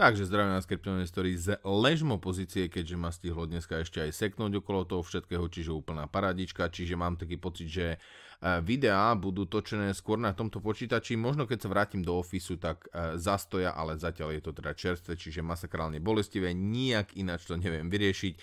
Takže zdravím vás story z ležmo pozície, keďže ma stihlo dneska ešte aj seknúť okolo toho všetkého, čiže úplná paradička, čiže mám taký pocit, že e, videá budú točené skôr na tomto počítači, možno keď sa vrátim do ofisu, tak e, zastoja, ale zatiaľ je to teda čerstvé, čiže masakrálne bolestivé, nijak ináč to neviem vyriešiť.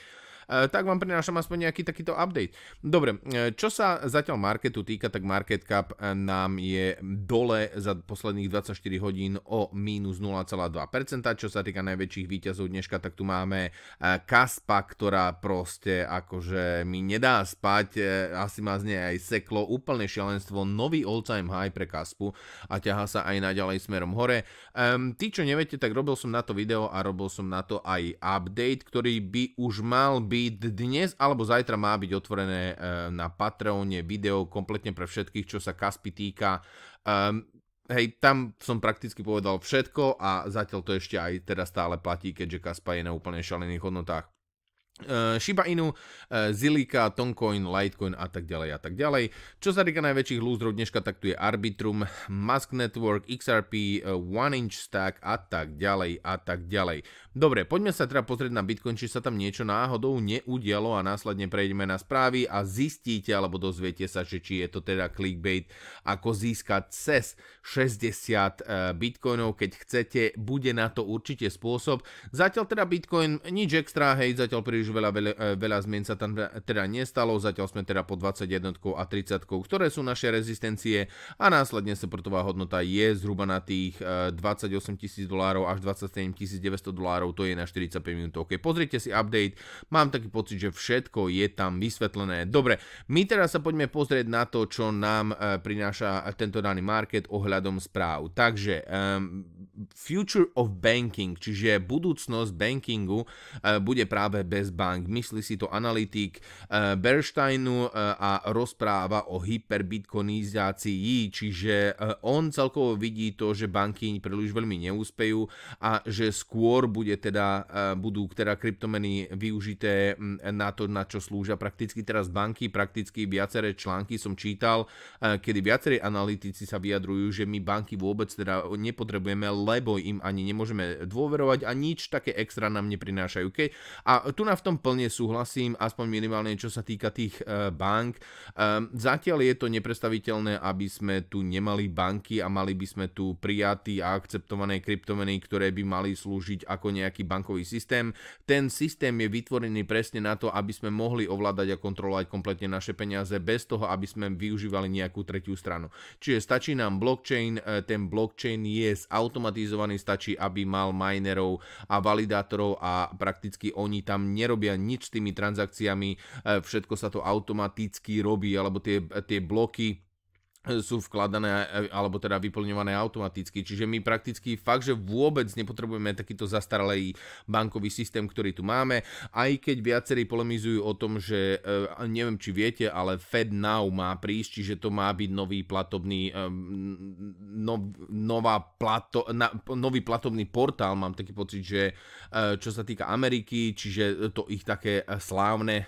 E, tak vám prinášam aspoň nejaký takýto update. Dobre, e, čo sa zatiaľ marketu týka, tak market cap e, nám je dole za posledných 24 hodín o mínus 0,2%. Čo sa týka najväčších výťazov dneška, tak tu máme Kaspa, ktorá proste akože mi nedá spať, asi ma z nej aj seklo, úplne šialenstvo, nový all-time high pre Kaspu a ťahá sa aj naďalej smerom hore. Um, tí, čo neviete, tak robil som na to video a robil som na to aj update, ktorý by už mal byť by dnes alebo zajtra má byť otvorené eh, na Patreone video kompletne pre všetkých, čo sa Kaspy týka. Um, hej, tam som prakticky povedal všetko a zatiaľ to ešte aj teda stále platí, keďže Kaspa je na úplne šalených hodnotách. Eh, Shiba Inu, eh, Zilika, Toncoin, Litecoin a tak ďalej a tak ďalej. Čo sa týka najväčších lúzrov dneška, tak tu je Arbitrum, Musk Network, XRP, eh, One Inch Stack a tak ďalej a tak ďalej. Dobre, poďme sa teda pozrieť na Bitcoin, či sa tam niečo náhodou neudialo a následne prejdeme na správy a zistíte alebo dozviete sa, že či je to teda clickbait, ako získať cez 60 Bitcoinov, keď chcete, bude na to určite spôsob. Zatiaľ teda Bitcoin nič extra, hej, zatiaľ príliš príliš veľa, veľa, e, veľa zmien sa tam teda nestalo, zatiaľ sme teda po 21 a 30, ktoré sú naše rezistencie a následne supportová hodnota je zhruba na tých 28 e, tisíc dolárov až 27 900 dolárov, to je na 45 minút. OK, pozrite si update, mám taký pocit, že všetko je tam vysvetlené. Dobre, my teraz sa poďme pozrieť na to, čo nám e, prináša tento daný market ohľadom správ. Takže um, Future of Banking, čiže budúcnosť bankingu uh, bude práve bez Bank. Myslí si to analytik eh, Bernsteinu eh, a rozpráva o hyperbitcoinizácii, čiže eh, on celkovo vidí to, že banky príliš veľmi neúspejú a že skôr bude teda, budú teda kryptomeny využité mm, na to, na čo slúžia prakticky teraz banky, prakticky viaceré články som čítal, kedy viacerí analytici sa vyjadrujú, že my banky vôbec teda nepotrebujeme, lebo im ani nemôžeme dôverovať a nič také extra nám neprinášajú. Okay? A tu na v tom plne súhlasím, aspoň minimálne čo sa týka tých e, bank. E, zatiaľ je to neprestaviteľné, aby sme tu nemali banky a mali by sme tu prijatí a akceptované kryptomeny, ktoré by mali slúžiť ako nejaký bankový systém. Ten systém je vytvorený presne na to, aby sme mohli ovládať a kontrolovať kompletne naše peniaze bez toho, aby sme využívali nejakú tretiu stranu. Čiže stačí nám blockchain, e, ten blockchain je automatizovaný, stačí, aby mal minerov a validátorov a prakticky oni tam nerobili nerobia nič s tými transakciami, e, všetko sa to automaticky robí, alebo tie, tie bloky sú vkladané alebo teda vyplňované automaticky. Čiže my prakticky fakt, že vôbec nepotrebujeme takýto zastaralý bankový systém, ktorý tu máme, aj keď viacerí polemizujú o tom, že e, neviem, či viete, ale FedNow má prísť, čiže to má byť nový platobný no, nová plato, na, nový platobný portál, mám taký pocit, že e, čo sa týka Ameriky, čiže to ich také slávne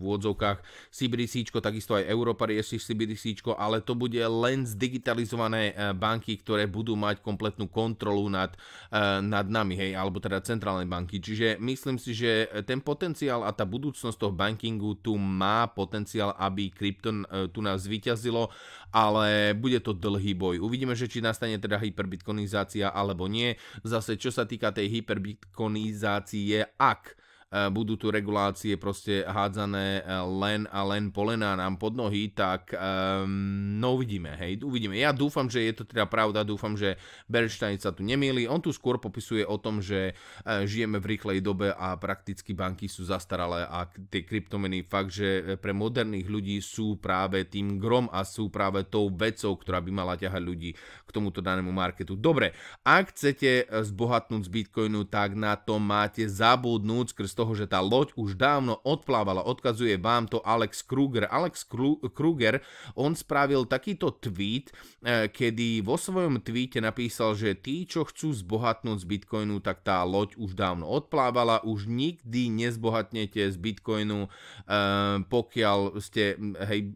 v úvodzovkách CBDC, takisto aj Európa rieši CBDC, ale to bude len zdigitalizované e, banky, ktoré budú mať kompletnú kontrolu nad, e, nad nami, hej, alebo teda centrálne banky. Čiže myslím si, že ten potenciál a tá budúcnosť toho bankingu tu má potenciál, aby krypton e, tu nás vyťazilo, ale bude to dlhý boj. Uvidíme, že či nastane teda hyperbitkonizácia alebo nie. Zase, čo sa týka tej hyperbitcoinizácie, ak E, budú tu regulácie proste hádzané e, len a len polená nám pod nohy, tak um, no uvidíme, hej, uvidíme. Ja dúfam, že je to teda pravda, dúfam, že Bernstein sa tu nemýli. On tu skôr popisuje o tom, že žijeme v rýchlej dobe a prakticky banky sú zastaralé a tie kryptomeny fakt, že pre moderných ľudí sú práve tým grom a sú práve tou vecou, ktorá by mala ťahať ľudí k tomuto danému marketu. Dobre, ak chcete zbohatnúť z Bitcoinu, tak na to máte zabudnúť skrz toho, že tá loď už dávno odplávala. Odkazuje vám to Alex Kruger. Alex Kruger, on spravil takýto tweet, e, kedy vo svojom tweete napísal, že tí, čo chcú zbohatnúť z Bitcoinu, tak tá loď už dávno odplávala, už nikdy nezbohatnete z Bitcoinu, e, pokiaľ ste, hej,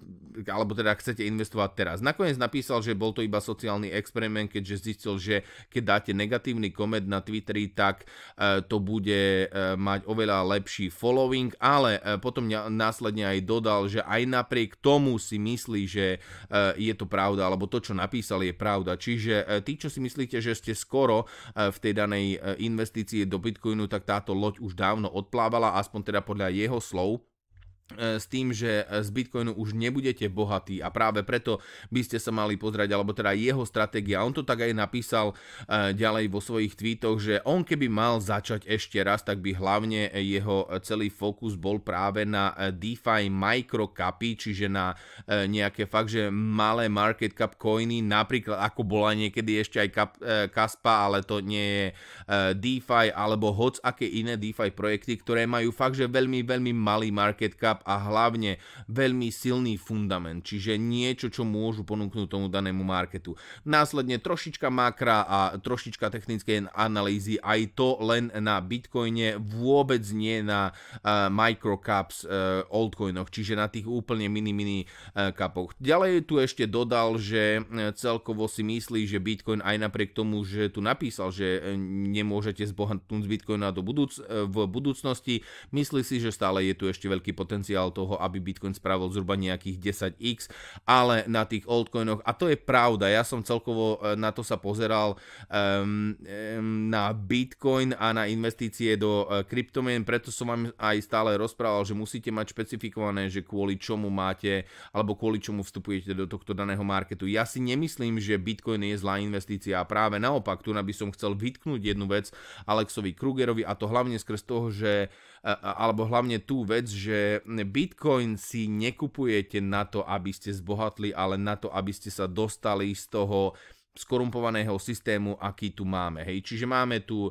alebo teda chcete investovať teraz. Nakoniec napísal, že bol to iba sociálny experiment, keďže zistil, že keď dáte negatívny koment na Twitteri, tak e, to bude mať oveľa teda lepší following, ale e, potom následne aj dodal, že aj napriek tomu si myslí, že e, je to pravda, alebo to, čo napísal, je pravda. Čiže e, tí, čo si myslíte, že ste skoro v tej danej investícii do Bitcoinu, tak táto loď už dávno odplávala, aspoň teda podľa jeho slov. E, s tým, že e, z Bitcoinu už nebudete bohatí a práve preto by ste sa mali pozrieť, alebo teda jeho stratégia. On to tak aj napísal e, ďalej vo svojich tweetoch, že on keby mal začať ešte raz, tak by hlavne jeho celý fokus bol práve na DeFi microcapy, čiže na nejaké fakt, že malé market cap coiny, napríklad ako bola niekedy ešte aj Kaspa, ale to nie je DeFi, alebo hoc aké iné DeFi projekty, ktoré majú fakt, že veľmi, veľmi malý market cap backup a hlavne veľmi silný fundament, čiže niečo, čo môžu ponúknuť tomu danému marketu. Následne trošička makra a trošička technické analýzy, aj to len na Bitcoine, vôbec nie na uh, microcaps uh, altcoinoch, čiže na tých úplne mini mini uh, eh, kapoch. Ďalej tu ešte dodal, že celkovo si myslí, že Bitcoin aj napriek tomu, že tu napísal, že nemôžete zbohatnúť z Bitcoina do budúc- v budúcnosti, myslí si, že stále je tu ešte veľký potenciál potenciál toho, aby Bitcoin spravil zhruba nejakých 10x, ale na tých altcoinoch, a to je pravda, ja som celkovo e, na to sa pozeral um, um, na Bitcoin a na investície do e, kryptomien, preto som vám aj stále rozprával, že musíte mať špecifikované, že kvôli čomu máte, alebo kvôli čomu vstupujete do tohto daného marketu. Ja si nemyslím, že Bitcoin je zlá investícia, A práve naopak, tu by som chcel vytknúť jednu vec Alexovi Krugerovi a to hlavne skrz toho, že alebo hlavne tú vec, že Bitcoin si nekupujete na to, aby ste zbohatli, ale na to, aby ste sa dostali z toho skorumpovaného systému, aký tu máme. Hej. Čiže máme tu e,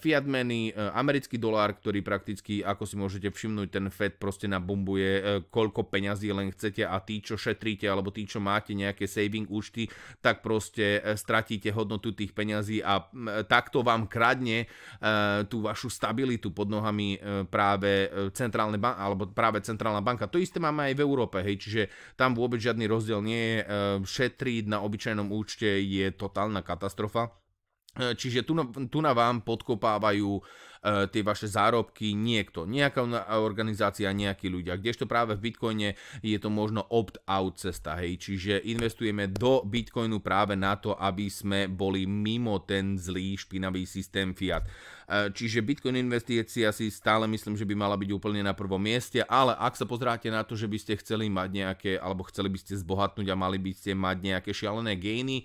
fiat meny, e, americký dolár, ktorý prakticky, ako si môžete všimnúť, ten Fed proste nabombuje, e, koľko peňazí len chcete a tí, čo šetríte, alebo tí, čo máte nejaké saving účty, tak proste stratíte hodnotu tých peňazí a takto vám kradne tú vašu stabilitu pod nohami práve centrálne banka, alebo práve centrálna banka. To isté máme aj v Európe, hej, čiže tam vôbec žiadny rozdiel nie je. Šetriť na obyčajnom účte je totálna katastrofa. E, čiže tu, tu na vám podkopávajú E, tie vaše zárobky niekto, nejaká organizácia, nejakí ľudia. Kdežto práve v Bitcoine je to možno opt-out cesta, hej, čiže investujeme do Bitcoinu práve na to, aby sme boli mimo ten zlý špinavý systém fiat. E, čiže Bitcoin investícia si stále myslím, že by mala byť úplne na prvom mieste, ale ak sa pozráte na to, že by ste chceli mať nejaké, alebo chceli by ste zbohatnúť a mali by ste mať nejaké šialené gainy, e,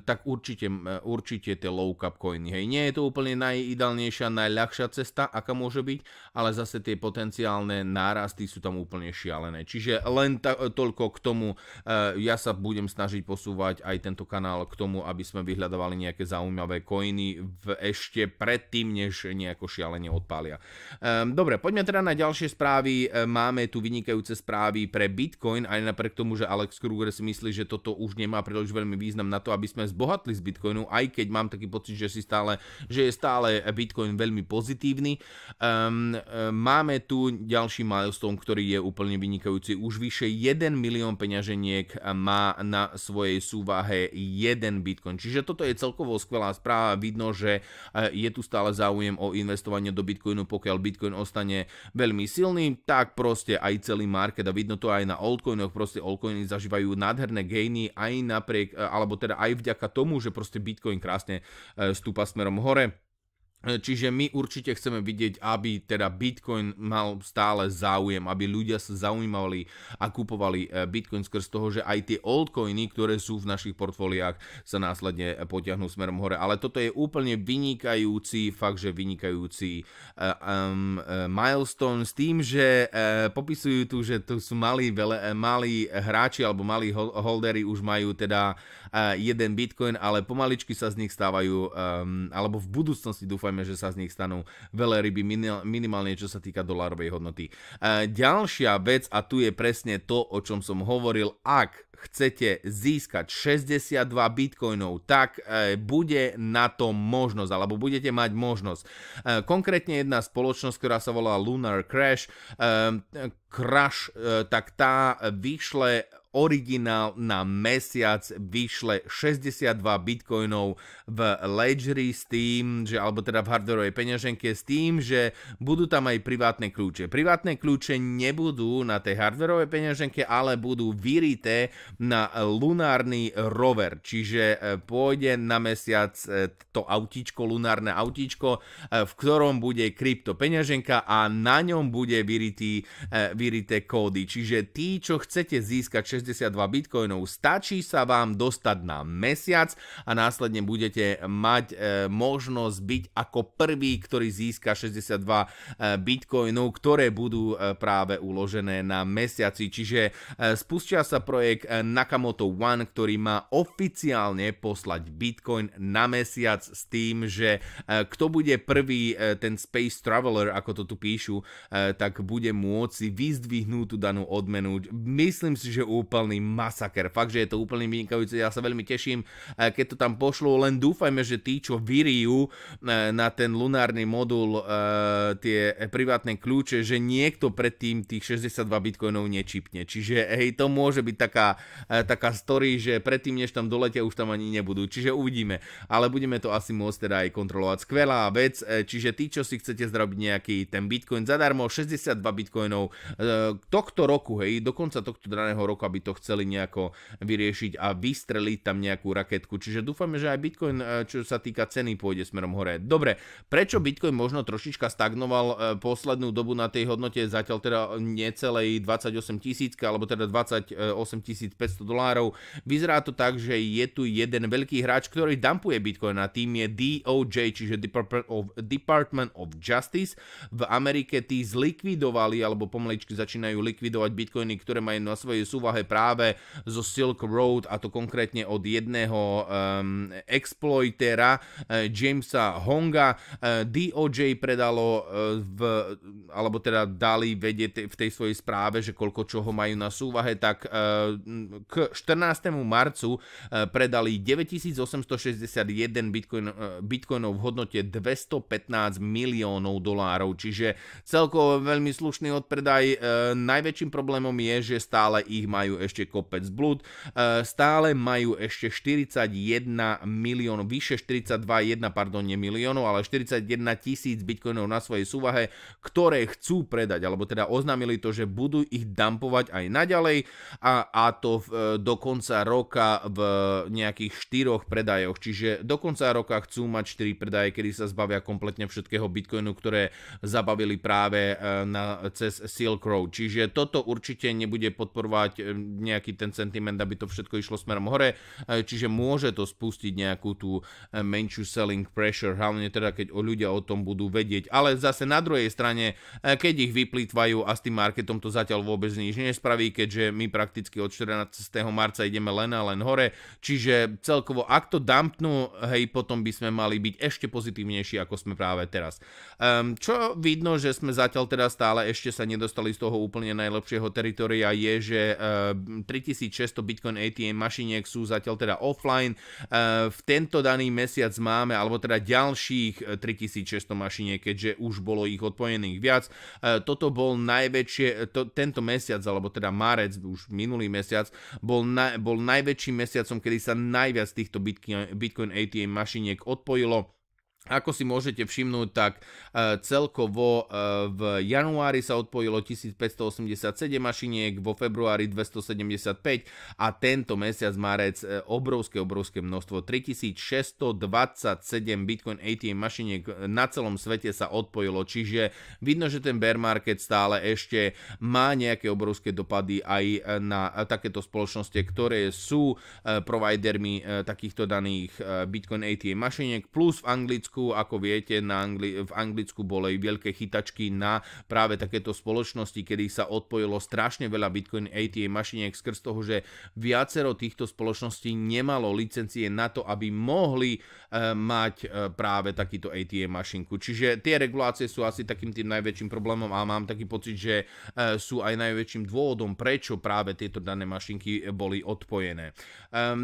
tak určite, určite tie low cap coiny. Hej, nie je to úplne najideálnejšia najjednoduchšia, najľahšia cesta, aká môže byť, ale zase tie potenciálne nárasty sú tam úplne šialené. Čiže len ta, toľko k tomu, e, ja sa budem snažiť posúvať aj tento kanál k tomu, aby sme vyhľadávali nejaké zaujímavé koiny v ešte predtým, než nejako šialenie odpália. E, dobre, poďme teda na ďalšie správy. E, máme tu vynikajúce správy pre Bitcoin, aj napriek tomu, že Alex Kruger si myslí, že toto už nemá príliš veľmi význam na to, aby sme zbohatli z Bitcoinu, aj keď mám taký pocit, že si stále, že je stále Bitcoin veľmi pozitívny. Um, máme tu ďalší milestone, ktorý je úplne vynikajúci. Už vyše 1 milión peňaženiek má na svojej súvahe 1 bitcoin. Čiže toto je celkovo skvelá správa. Vidno, že e, je tu stále záujem o investovanie do bitcoinu, pokiaľ bitcoin ostane veľmi silný, tak proste aj celý market a vidno to aj na altcoinoch, proste altcoiny zažívajú nádherné gainy aj napriek, e, alebo teda aj vďaka tomu, že proste bitcoin krásne e, stúpa smerom hore Čiže my určite chceme vidieť, aby teda Bitcoin mal stále záujem, aby ľudia sa zaujímavali a kupovali e, Bitcoin skrz toho, že aj tie altcoiny, ktoré sú v našich portfóliách, sa následne e, potiahnú smerom hore. Ale toto je úplne vynikajúci, fakt, že vynikajúci um, milestone s tým, že popisujú tu, že tu sú malí, veľa, malí hráči alebo malí holdery už majú teda jeden Bitcoin, ale pomaličky sa z nich stávajú, um, alebo v budúcnosti dúfam, očakávame, že sa z nich stanú veľa ryby, minimálne čo sa týka dolárovej hodnoty. E, ďalšia vec, a tu je presne to, o čom som hovoril, ak chcete získať 62 bitcoinov, tak e, bude na to možnosť, alebo budete mať možnosť. E, konkrétne jedna spoločnosť, ktorá sa volá Lunar Crash, Crash, tak tá vyšle originál na mesiac vyšle 62 bitcoinov v Ledgeri s tým, že, alebo teda v hardwareovej peňaženke s tým, že budú tam aj privátne kľúče. Privátne kľúče nebudú na tej hardwareovej peňaženke, ale budú vyrité na lunárny rover, čiže e, pôjde na mesiac e, to autíčko, lunárne autíčko, e, v ktorom bude krypto peňaženka a na ňom bude vyrité kódy. Čiže tí, čo chcete získať 62 bitcoinov. Stačí sa vám dostať na mesiac a následne budete mať e, možnosť byť ako prvý, ktorý získa 62 e, bitcoinov, ktoré budú e, práve uložené na mesiaci. Čiže e, spustia sa projekt e, Nakamoto One, ktorý má oficiálne poslať bitcoin na mesiac s tým, že e, kto bude prvý e, ten Space Traveler, ako to tu píšu, e, tak bude môcť si vyzdvihnúť tú danú odmenu. Myslím si, že u úplný masaker. Fakt, že je to úplný vynikajúce, ja sa veľmi teším, keď to tam pošlo, len dúfajme, že tí, čo vyrijú e, na ten lunárny modul e, tie privátne kľúče, že niekto predtým tých 62 bitcoinov nečipne. Čiže hej, to môže byť taká, e, taká story, že predtým, než tam doletia, už tam ani nebudú. Čiže uvidíme. Ale budeme to asi môcť teda aj kontrolovať. Skvelá vec, čiže tí, čo si chcete zrobiť nejaký ten bitcoin zadarmo, 62 bitcoinov tohto roku, hej, do konca tohto daného roku, aby to chceli nejako vyriešiť a vystreliť tam nejakú raketku. Čiže dúfame, že aj Bitcoin, e, čo sa týka ceny, pôjde smerom hore. Dobre, prečo Bitcoin možno trošička stagnoval e, poslednú dobu na tej hodnote, zatiaľ teda necelej 28 tisícka, alebo teda 28 500 dolárov. Vyzerá to tak, že je tu jeden veľký hráč, ktorý dumpuje Bitcoin a tým je DOJ, čiže Department of, Department of Justice. V Amerike tí zlikvidovali, alebo pomaličky začínajú likvidovať Bitcoiny, ktoré majú na svojej súvahe práve zo Silk Road a to konkrétne od jedného um, exploitera uh, Jamesa Honga. Uh, eh, DOJ predalo uh, v, alebo teda dali vedieť v tej svojej správe, že koľko čoho majú na súvahe, tak uh, k 14. marcu uh, predali 9861 bitcoin, uh, bitcoinov v hodnote 215 miliónov dolárov, čiže celkovo veľmi slušný odpredaj. E, najväčším problémom je, že stále ich majú ešte kopec blúd. E, stále majú ešte 41 milión, vyše 1, pardon, nie miliónov, ale 41 tisíc bitcoinov na svojej súvahe, ktoré chcú predať, alebo teda oznámili to, že budú ich dumpovať aj naďalej a, a to v, e, do konca roka v nejakých 4 predajoch. Čiže do konca roka chcú mať 4 predaje, kedy sa zbavia kompletne všetkého bitcoinu, ktoré zabavili práve e, na, cez Silk Road. Čiže toto určite nebude podporovať nejaký ten sentiment, aby to všetko išlo smerom hore, e, čiže môže to spustiť nejakú tú e, menšiu selling pressure, hlavne teda keď o ľudia o tom budú vedieť. Ale zase na druhej strane, e, keď ich vyplýtvajú a s tým marketom to zatiaľ vôbec nič nespraví, keďže my prakticky od 14. marca ideme len a len hore, čiže celkovo ak to dumpnú, hej, potom by sme mali byť ešte pozitívnejší, ako sme práve teraz. Um, čo vidno, že sme zatiaľ teda stále ešte sa nedostali z toho úplne najlepšieho teritoria, je, že uh, 3600 Bitcoin ATM mašiniek sú zatiaľ teda offline. E, v tento daný mesiac máme, alebo teda ďalších 3600 e, mašiniek, keďže už bolo ich odpojených viac. E, toto bol najväčšie, to, tento mesiac, alebo teda marec, už minulý mesiac, bol, na, bol najväčším mesiacom, kedy sa najviac týchto Bitcoin, Bitcoin ATM mašiniek odpojilo ako si môžete všimnúť, tak e, celkovo e, v januári sa odpojilo 1587 mašiniek, vo februári 275 a tento mesiac marec e, obrovské, obrovské množstvo. 3627 Bitcoin ATM mašiniek na celom svete sa odpojilo, čiže vidno, že ten bear market stále ešte má nejaké obrovské dopady aj na takéto spoločnosti, ktoré sú providermi takýchto daných Bitcoin ATM mašiniek, plus v Anglicku Anglicku, ako viete, na Angli- v Anglicku boli veľké chytačky na práve takéto spoločnosti, kedy sa odpojilo strašne veľa Bitcoin ATM mašiniek skrz toho, že viacero týchto spoločností nemalo licencie na to, aby mohli e, mať e, práve takýto ATM mašinku. Čiže tie regulácie sú asi takým tým najväčším problémom a mám taký pocit, že e, sú aj najväčším dôvodom, prečo práve tieto dané mašinky boli odpojené. E,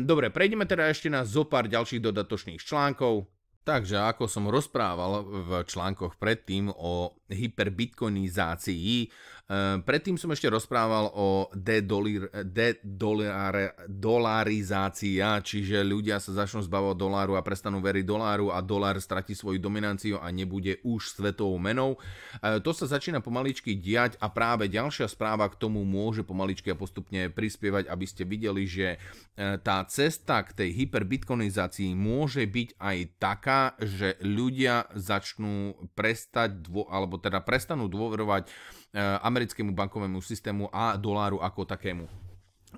dobre, prejdeme teda ešte na zo pár ďalších dodatočných článkov. Takže ako som rozprával v článkoch predtým o hyperbitcoinizácii, Ehm, predtým som ešte rozprával o dedolarizácia, čiže ľudia sa začnú zbavovať doláru a prestanú veriť doláru a dolár stratí svoju dominanciu a nebude už svetovou menou. Ehm, to sa začína pomaličky diať a práve ďalšia správa k tomu môže pomaličky a postupne prispievať, aby ste videli, že ehm, tá cesta k tej hyperbitkonizácii môže byť aj taká, že ľudia začnú prestať, alebo teda prestanú dôverovať Eh, americkému bankovému systému a doláru ako takému.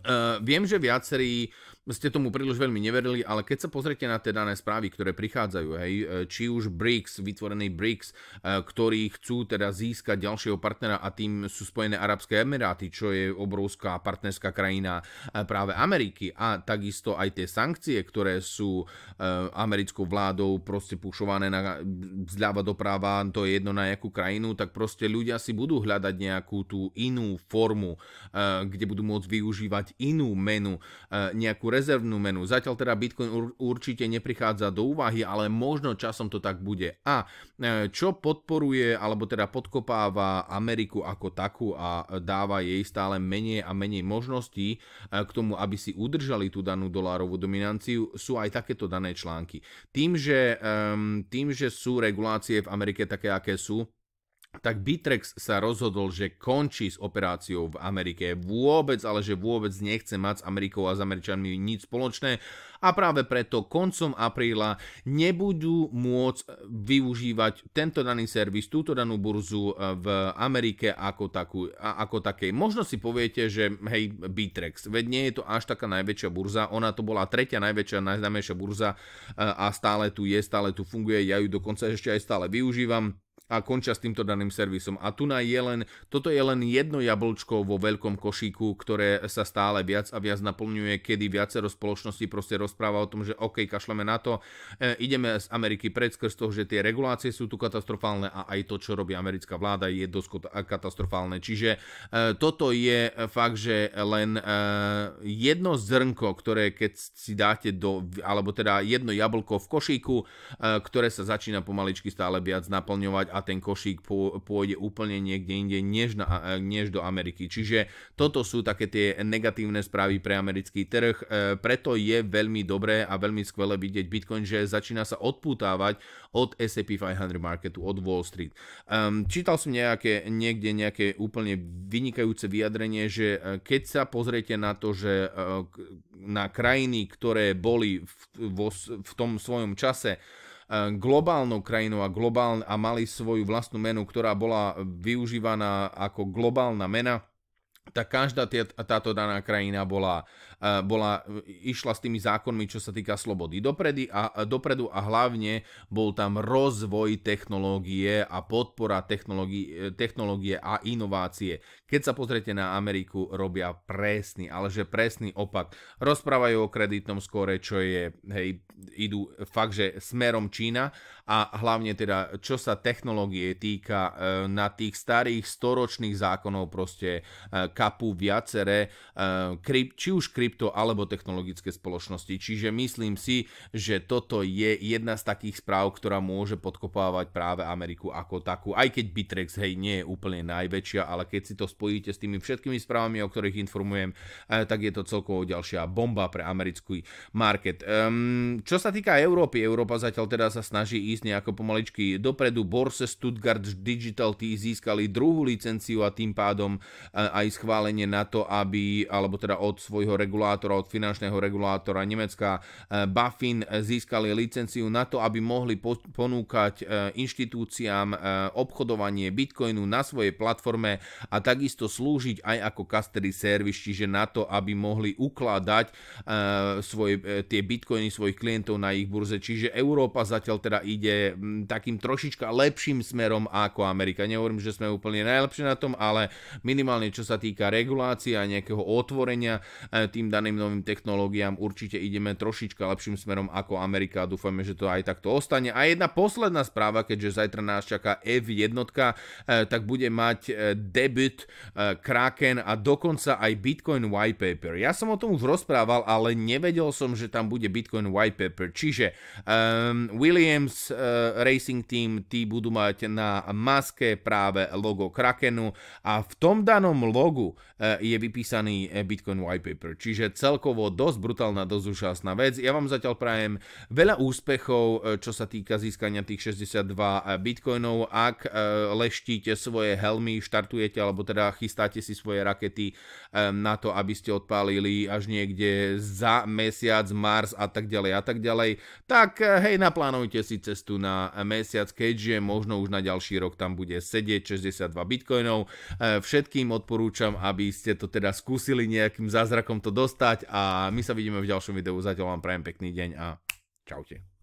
Uh, viem, že viacerí ste tomu príliš veľmi neverili, ale keď sa pozrete na tie dané správy, ktoré prichádzajú, hej, eh, či už BRICS, vytvorený BRICS, uh, eh, ktorí chcú teda získať ďalšieho partnera a tým sú Spojené Arabské Emiráty, čo je obrovská partnerská krajina uh, práve Ameriky a takisto aj tie sankcie, ktoré sú americkou vládou proste pušované na, zľava doprava, to je jedno na jakú krajinu, tak proste ľudia si budú hľadať nejakú tú inú formu, kde budú môcť využívať inú menu, eh, nejakú rezervnú menu. Zatiaľ teda Bitcoin určite neprichádza do úvahy, ale možno časom to tak bude. A eh, čo podporuje, alebo teda podkopáva Ameriku ako takú a dáva jej stále menej a menej možností eh, k tomu, aby si udržali tú danú dolárovú dominanciu, sú aj takéto dané články. Tým, že, ehm, tým, že sú regulácie v Amerike také, aké sú, tak Bitrex sa rozhodol, že končí s operáciou v Amerike vôbec, ale že vôbec nechce mať s Amerikou a s Američanmi nič spoločné a práve preto koncom apríla nebudú môcť eh, využívať tento daný servis, túto danú burzu eh, v Amerike ako, takú, ako takej. Možno si poviete, že hej, Bitrex, veď nie je to až taká najväčšia burza, ona to bola tretia najväčšia, najznámejšia burza eh, a stále tu je, stále tu funguje, ja ju dokonca ešte aj stále využívam a končia s týmto daným servisom. A tu je len, toto je len jedno jablčko vo veľkom košíku, ktoré sa stále viac a viac naplňuje, kedy viacero spoločností proste rozpráva o tom, že OK, kašleme na to, e, ideme z Ameriky pred skrz toho, že tie regulácie sú tu katastrofálne a aj to, čo robí americká vláda, je dosť katastrofálne. Čiže e, toto je fakt, že len e, jedno zrnko, ktoré keď si dáte do, alebo teda jedno jablko v košíku, e, ktoré sa začína pomaličky stále viac naplňovať a ten košík pôjde úplne niekde inde, než, na, eh, než do Ameriky. Čiže toto sú také tie negatívne správy pre americký trh, eh, preto je veľmi dobré a veľmi skvelé vidieť Bitcoin, že začína sa odpútávať od S&P 500 marketu, od Wall Street. Um, čítal som nejaké, niekde nejaké úplne vynikajúce vyjadrenie, že eh, keď sa pozriete na to, že na krajiny, ktoré boli v, vo, v tom svojom čase E, globálnou krajinou a, globál, a mali svoju vlastnú menu, ktorá bola využívaná ako globálna mena, tak každá tie, táto daná krajina bola E, bola, išla s tými zákonmi, čo sa týka slobody dopredy a, e, dopredu a hlavne bol tam rozvoj technológie a podpora technológie, technológie a inovácie. Keď sa pozriete na Ameriku, robia presný, ale že presný opak. Rozprávajú o kreditnom skore, čo je, hej, idú fakt, že smerom Čína a hlavne teda, čo sa technológie týka e, na tých starých storočných zákonov proste kapu viaceré, či už krypto krypto alebo technologické spoločnosti. Čiže myslím si, že toto je jedna z takých správ, ktorá môže podkopávať práve Ameriku ako takú, aj keď Bitrex hej nie je úplne najväčšia, ale keď si to spojíte s tými všetkými správami, o ktorých informujem, eh, tak je to celkovo ďalšia bomba pre americký market. Um, čo sa týka Európy, Európa zatiaľ teda sa snaží ísť nejako pomaličky dopredu. Borse Stuttgart Digital T získali druhú licenciu a tým pádom eh, aj schválenie na to, aby, alebo teda od svojho regulátora regulátora, od finančného regulátora Nemecka e, Buffin e, získali licenciu na to, aby mohli ponúkať e, inštitúciám obchodovanie bitcoinu na svojej platforme a takisto slúžiť aj ako custody service, čiže na to, aby mohli ukladať svoje, tie bitcoiny svojich klientov na ich burze. Čiže Európa zatiaľ teda ide takým trošička lepším smerom ako Amerika. Nehovorím, že sme úplne najlepšie na tom, ale minimálne čo sa týka regulácie a nejakého otvorenia tým daným novým technológiám určite ideme trošička lepším smerom ako Amerika a dúfame, že to aj takto ostane. A jedna posledná správa, keďže zajtra nás čaká F1, eh, tak bude mať eh, debut eh, Kraken a dokonca aj Bitcoin white paper. Ja som o tom už rozprával, ale nevedel som, že tam bude Bitcoin white paper. Čiže um, Williams uh, Racing Team, tí budú mať na maske práve logo Krakenu a v tom danom logu uh, je vypísaný Bitcoin white paper. Čiže čiže celkovo dosť brutálna, dosť úžasná vec. Ja vám zatiaľ prajem veľa úspechov, e, čo sa týka získania tých 62 e, bitcoinov. Ak e, leštíte svoje helmy, štartujete, alebo teda chystáte si svoje rakety na to, aby ste odpálili až niekde za mesiac, Mars a tak ďalej a tak ďalej, tak hej, naplánujte si cestu na mesiac, keďže možno už na ďalší rok tam bude sedieť 62 bitcoinov. Všetkým odporúčam, aby ste to teda skúsili nejakým zázrakom to dosť dostať a my sa vidíme v ďalšom videu. Zatiaľ vám prajem pekný deň a čaute.